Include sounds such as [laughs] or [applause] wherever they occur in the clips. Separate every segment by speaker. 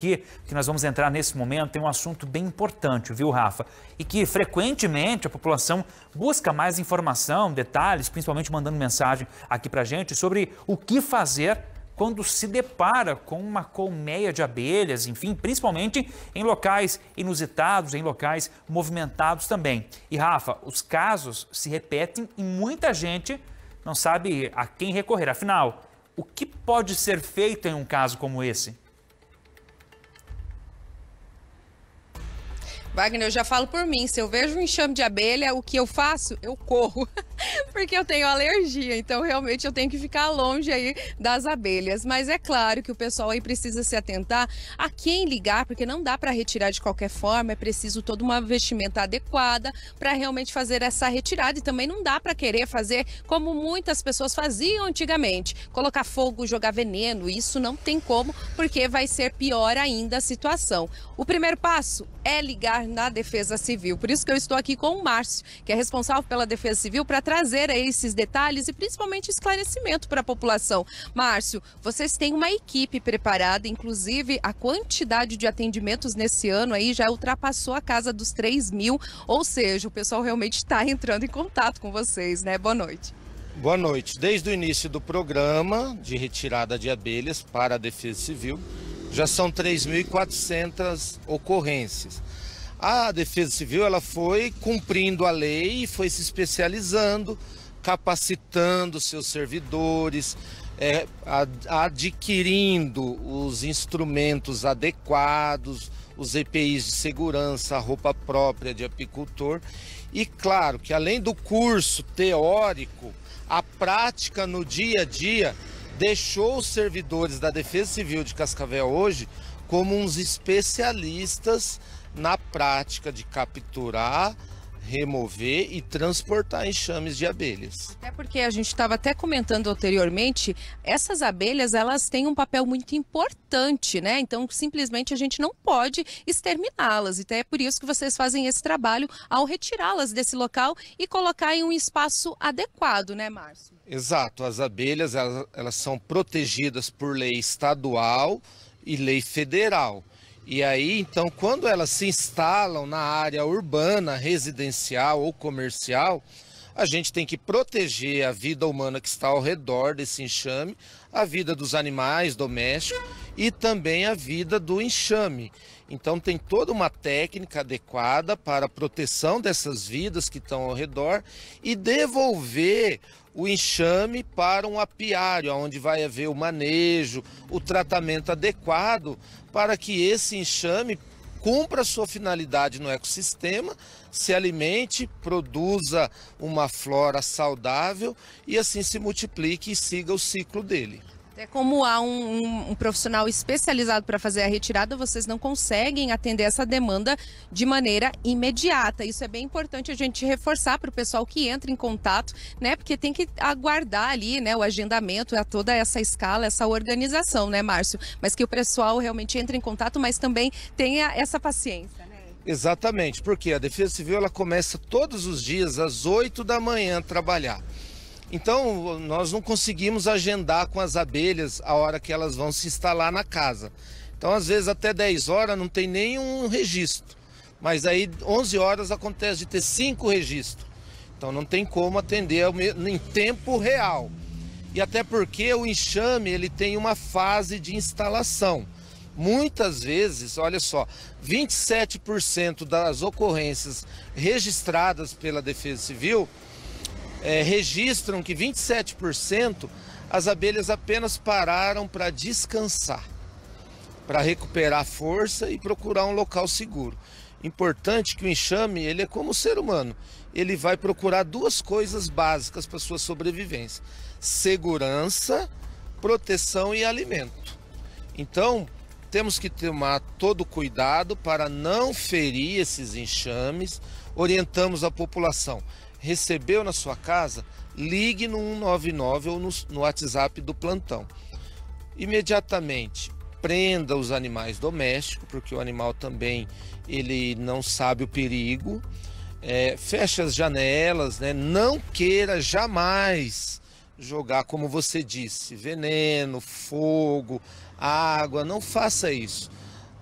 Speaker 1: aqui, que nós vamos entrar nesse momento, tem um assunto bem importante, viu, Rafa? E que frequentemente a população busca mais informação, detalhes, principalmente mandando mensagem aqui pra gente sobre o que fazer quando se depara com uma colmeia de abelhas, enfim, principalmente em locais inusitados, em locais movimentados também. E Rafa, os casos se repetem e muita gente não sabe a quem recorrer. Afinal, o que pode ser feito em um caso como esse? Wagner, eu já falo por mim. Se eu vejo um enxame de abelha, o que eu faço? Eu corro. [laughs] [laughs] porque eu tenho alergia, então realmente eu tenho que ficar longe aí das abelhas. Mas é claro que o pessoal aí precisa se atentar a quem ligar, porque não dá para retirar de qualquer forma, é preciso toda uma vestimenta adequada para realmente fazer essa retirada e também não dá para querer fazer como muitas pessoas faziam antigamente, colocar fogo, jogar veneno, isso não tem como, porque vai ser pior ainda a situação. O primeiro passo é ligar na Defesa Civil. Por isso que eu estou aqui com o Márcio, que é responsável pela Defesa Civil para trazer esses detalhes e principalmente esclarecimento para a população. Márcio, vocês têm uma equipe preparada, inclusive a quantidade de atendimentos nesse ano aí já ultrapassou a casa dos 3 mil, ou seja, o pessoal realmente está entrando em contato com vocês, né? Boa noite.
Speaker 2: Boa noite. Desde o início do programa de retirada de abelhas para a Defesa Civil, já são 3.400 ocorrências. A Defesa Civil ela foi cumprindo a lei e foi se especializando, capacitando seus servidores, é, adquirindo os instrumentos adequados, os EPIs de segurança, a roupa própria de apicultor. E claro que além do curso teórico, a prática no dia a dia deixou os servidores da Defesa Civil de Cascavel hoje como uns especialistas na prática de capturar, remover e transportar enxames de abelhas.
Speaker 1: Até porque a gente estava até comentando anteriormente, essas abelhas elas têm um papel muito importante, né? Então simplesmente a gente não pode exterminá-las. Então é por isso que vocês fazem esse trabalho ao retirá-las desse local e colocar em um espaço adequado, né, Márcio?
Speaker 2: Exato. As abelhas elas, elas são protegidas por lei estadual e lei federal. E aí, então, quando elas se instalam na área urbana, residencial ou comercial, a gente tem que proteger a vida humana que está ao redor desse enxame, a vida dos animais domésticos e também a vida do enxame. Então tem toda uma técnica adequada para a proteção dessas vidas que estão ao redor e devolver o enxame para um apiário, onde vai haver o manejo, o tratamento adequado para que esse enxame cumpra sua finalidade no ecossistema, se alimente, produza uma flora saudável e assim se multiplique e siga o ciclo dele.
Speaker 1: Até como há um, um, um profissional especializado para fazer a retirada, vocês não conseguem atender essa demanda de maneira imediata. Isso é bem importante a gente reforçar para o pessoal que entra em contato, né? Porque tem que aguardar ali, né, o agendamento, a é toda essa escala, essa organização, né, Márcio? Mas que o pessoal realmente entre em contato, mas também tenha essa paciência, né?
Speaker 2: Exatamente, porque a Defesa Civil ela começa todos os dias às 8 da manhã a trabalhar. Então, nós não conseguimos agendar com as abelhas a hora que elas vão se instalar na casa. Então, às vezes, até 10 horas não tem nenhum registro. Mas aí, 11 horas, acontece de ter cinco registros. Então, não tem como atender em tempo real. E até porque o enxame ele tem uma fase de instalação. Muitas vezes, olha só, 27% das ocorrências registradas pela Defesa Civil é, registram que 27% as abelhas apenas pararam para descansar, para recuperar força e procurar um local seguro. Importante que o enxame ele é como o ser humano, ele vai procurar duas coisas básicas para sua sobrevivência: segurança, proteção e alimento. Então temos que tomar todo cuidado para não ferir esses enxames. Orientamos a população recebeu na sua casa, ligue no 199 ou no, no WhatsApp do plantão. Imediatamente prenda os animais domésticos, porque o animal também ele não sabe o perigo. É, feche as janelas, né? Não queira jamais jogar, como você disse, veneno, fogo, água. Não faça isso.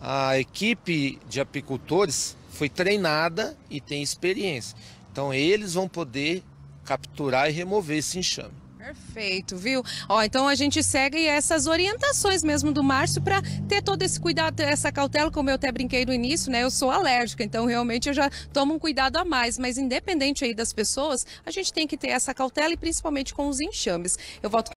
Speaker 2: A equipe de apicultores foi treinada e tem experiência. Então eles vão poder capturar e remover esse enxame.
Speaker 1: Perfeito, viu? Ó, então a gente segue essas orientações mesmo do Márcio para ter todo esse cuidado, essa cautela, como eu até brinquei no início, né? Eu sou alérgica, então realmente eu já tomo um cuidado a mais, mas independente aí das pessoas, a gente tem que ter essa cautela e principalmente com os enxames. Eu volto